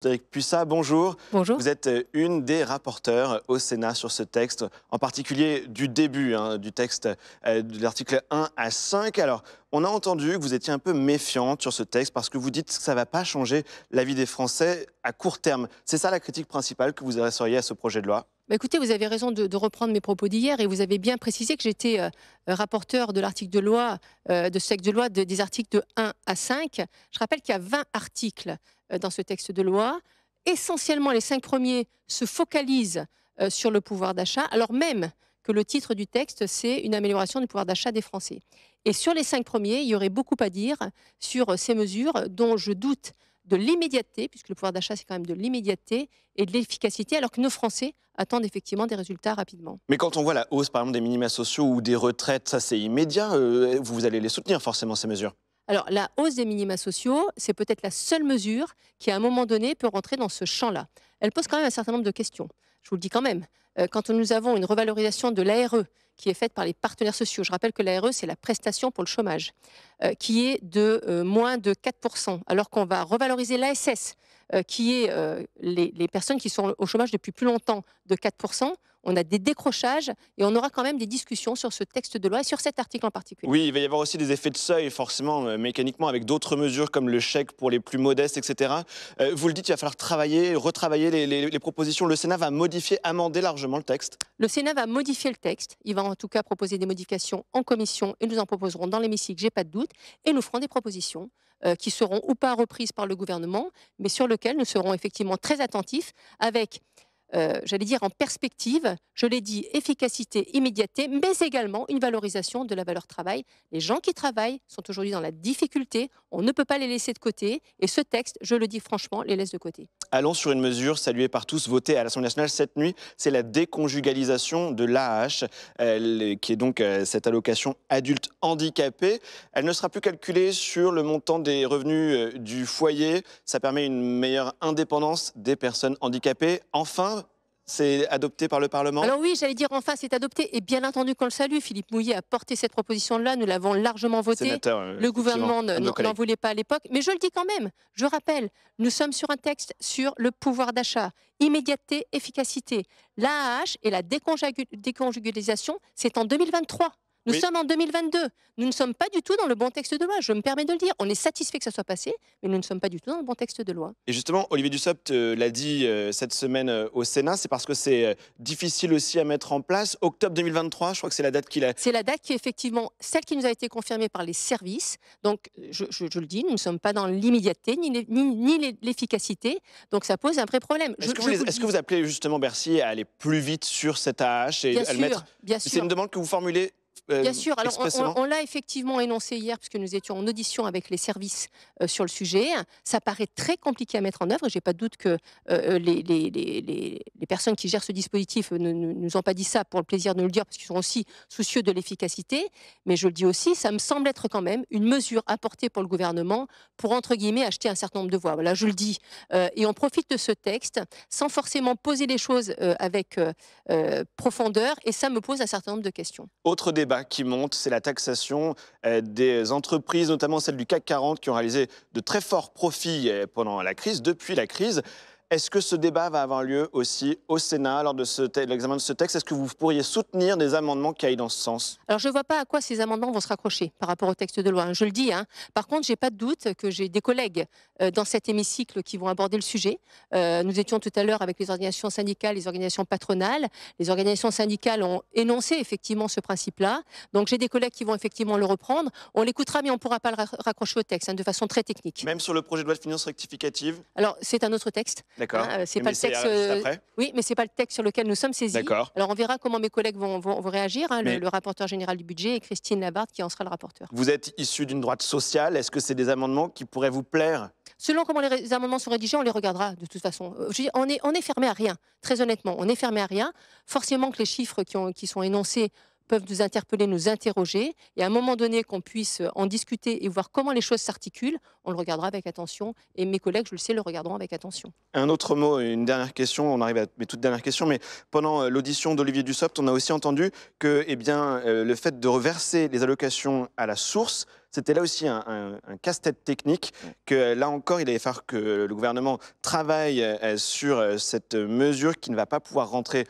Derek Puissat, bonjour. Bonjour. Vous êtes euh, une des rapporteurs euh, au Sénat sur ce texte, en particulier du début hein, du texte euh, de l'article 1 à 5. Alors, on a entendu que vous étiez un peu méfiante sur ce texte parce que vous dites que ça ne va pas changer la vie des Français à court terme. C'est ça la critique principale que vous adresseriez à ce projet de loi bah, écoutez, vous avez raison de, reprendre mes propos d'hier et vous avez bien précisé que j'étais rapporteur de l'article de loi, de ce texte de loi de, des articles de 1 à 5. Je rappelle qu'il y a 20 articles euh, dans ce texte de loi. Essentiellement, les cinq premiers se focalisent euh, sur le pouvoir d'achat, alors même que le titre du texte, c'est une amélioration du pouvoir d'achat des Français. Et sur les cinq premiers, il y aurait beaucoup à dire sur euh, ces mesures dont je doute de l'immédiateté, puisque le pouvoir d'achat, c'est quand même de l'immédiateté et de l'efficacité, alors que nos Français attendent effectivement des résultats rapidement. Mais quand on voit la hausse, par exemple, des minima sociaux ou des retraites, ça c'est immédiat, vous allez les soutenir forcément, ces mesures alors la hausse des minima sociaux, c'est peut-être la seule mesure qui, à un moment donné, peut rentrer dans ce champ-là. Elle pose quand même un certain nombre de questions je vous le dis quand même, euh, quand nous avons une revalorisation de l'ARE qui est faite par les partenaires sociaux, je rappelle que l'ARE, c'est la prestation pour le chômage, euh, qui est de euh, moins de 4%, alors qu'on va revaloriser l'ASS, qui est les, personnes qui sont au chômage depuis plus longtemps, de 4% on a des décrochages et on aura quand même des discussions sur ce texte de loi et sur cet article en particulier. Oui, il va y avoir aussi des effets de seuil, forcément, mécaniquement, avec d'autres mesures comme le chèque pour les plus modestes, etc. vous le dites, il va falloir travailler, retravailler les, les propositions. Le Sénat va modifier le Sénat va modifier le texte. Il va en tout cas proposer des modifications en commission et nous en proposerons dans l'hémicycle, j'ai pas de doute. Et nous ferons des propositions euh, qui seront ou pas reprises par le gouvernement, mais sur lesquelles nous serons effectivement très attentifs avec euh, j'allais dire, en perspective, je l'ai dit, efficacité, immédiateté, mais également une valorisation de la valeur travail. Les gens qui travaillent sont aujourd'hui dans la difficulté, on ne peut pas les laisser de côté, et ce texte, je le dis franchement, les laisse de côté. Allons sur une mesure saluée par tous, votée à l'Assemblée nationale cette nuit, c'est la déconjugalisation de l'AH, qui est donc euh, cette allocation adulte handicapé. Elle ne sera plus calculée sur le montant des revenus euh, du foyer, ça permet une meilleure indépendance des personnes handicapées. Enfin, c'est adopté par le Parlement Alors oui, j'allais dire enfin, c'est adopté. Et bien entendu qu'on le salue. Philippe Mouillet a porté cette proposition là Nous l'avons largement votée. Euh, le gouvernement n'en voulait pas à l'époque. Mais je le dis quand même. Je rappelle, nous sommes sur un texte sur le pouvoir d'achat. Immédiateté, efficacité. L'AAH et la déconjugalisation, c'est en 2023. Nous sommes en 2022. Nous ne sommes pas du tout dans le bon texte de loi. Je me permets de le dire. On est satisfait que ça soit passé, mais nous ne sommes pas du tout dans le bon texte de loi. Et justement, Olivier Dussopt euh, l'a dit euh, cette semaine euh, au Sénat, c'est parce que c'est difficile aussi à mettre en place. Octobre 2023, je crois que c'est la date qu'il a. C'est la date qui est effectivement celle qui nous a été confirmée par les services. Donc, je, le dis, nous ne sommes pas dans l'immédiateté ni l'efficacité. Donc, ça pose un vrai problème. Est-ce que, vous appelez justement Bercy à aller plus vite sur cette AH et à le mettre bien sûr. C'est une demande que vous formulez euh, Bien sûr, alors on, l'a effectivement énoncé hier, puisque nous étions en audition avec les services euh, sur le sujet. Ça paraît très compliqué à mettre en œuvre, Je j'ai pas de doute que euh, les, les, personnes qui gèrent ce dispositif ne, ne, nous ont pas dit ça pour le plaisir de nous le dire, parce qu'ils sont aussi soucieux de l'efficacité. Mais je le dis aussi, ça me semble être quand même une mesure apportée pour le gouvernement pour, entre guillemets, acheter un certain nombre de voix. Voilà, je le dis. et on profite de ce texte sans forcément poser les choses avec profondeur, et ça me pose un certain nombre de questions. Autre débat qui monte, c'est la taxation euh, des entreprises, notamment celles du CAC 40, qui ont réalisé de très forts profits euh, pendant la crise, depuis la crise. Est-ce que ce débat va avoir lieu aussi au Sénat lors de l'examen de ce texte Est-ce que vous pourriez soutenir des amendements qui aillent dans ce sens Alors, je ne vois pas à quoi ces amendements vont se raccrocher par rapport au texte de loi. Hein. Je le dis. Hein. Par contre, je n'ai pas de doute que j'ai des collègues euh, dans cet hémicycle qui vont aborder le sujet. Euh, nous étions tout à l'heure avec les organisations syndicales, les organisations patronales. Les organisations syndicales ont énoncé effectivement ce principe-là. Donc, j'ai des collègues qui vont effectivement le reprendre. On l'écoutera, mais on ne pourra pas le raccrocher au texte hein, de façon très technique. Même sur le projet de loi de finances rectificative Alors, c'est un autre texte. D'accord. Hein, euh, c'est pas le texte. Euh, euh, oui, mais c'est pas le texte sur lequel nous sommes saisis. D'accord. Alors on verra comment mes collègues vont, vont, réagir. Hein, le, rapporteur général du budget et Christine Labarde qui en sera le rapporteur. Vous êtes issu d'une droite sociale. Est-ce que c'est des amendements qui pourraient vous plaire Selon comment les amendements sont rédigés, on les regardera de toute façon. on est, on est fermé à rien. Très honnêtement, on est fermé à rien. Forcément que les chiffres qui sont énoncés peuvent nous interpeller, nous interroger, et à un moment donné qu'on puisse euh, en discuter et voir comment les choses s'articulent, on le regardera avec attention, et mes collègues, je le sais, le regarderont avec attention. Un autre mot, une dernière question, on arrive à mes toutes dernières questions, mais pendant euh, l'audition d'Olivier Dussopt, on a aussi entendu que eh bien, euh, le fait de reverser les allocations à la source, c'était là aussi un, casse-tête technique mm. que euh, là encore, il allait falloir que le gouvernement travaille euh, euh, sur cette mesure qui ne va pas pouvoir rentrer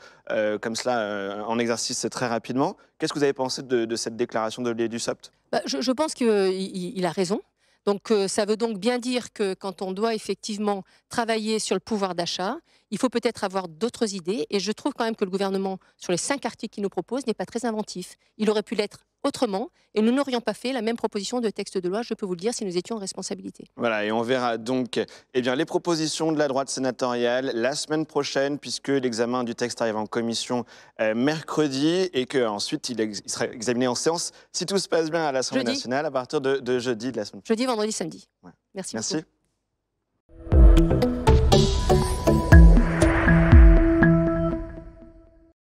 comme cela en exercice très rapidement. Qu'est-ce que vous avez pensé de, cette déclaration de l'Edusopt bah, je, pense qu'il a raison. Donc ça veut donc bien dire que quand on doit effectivement travailler sur le pouvoir d'achat, il faut peut-être avoir d'autres idées. Et je trouve quand même que le gouvernement, sur les cinq articles qu'il nous propose, n'est pas très inventif. Il aurait pu l'être autrement et nous n'aurions pas fait la même proposition de texte de loi, je peux vous le dire, si nous étions en responsabilité. Voilà, et on verra donc eh bien, les propositions de la droite sénatoriale la semaine prochaine, puisque l'examen du texte arrive en commission euh, mercredi et qu'ensuite il, sera examiné en séance, si tout se passe bien à l'Assemblée nationale, à partir de, jeudi de la semaine prochaine. Jeudi, vendredi, samedi. Merci, Merci.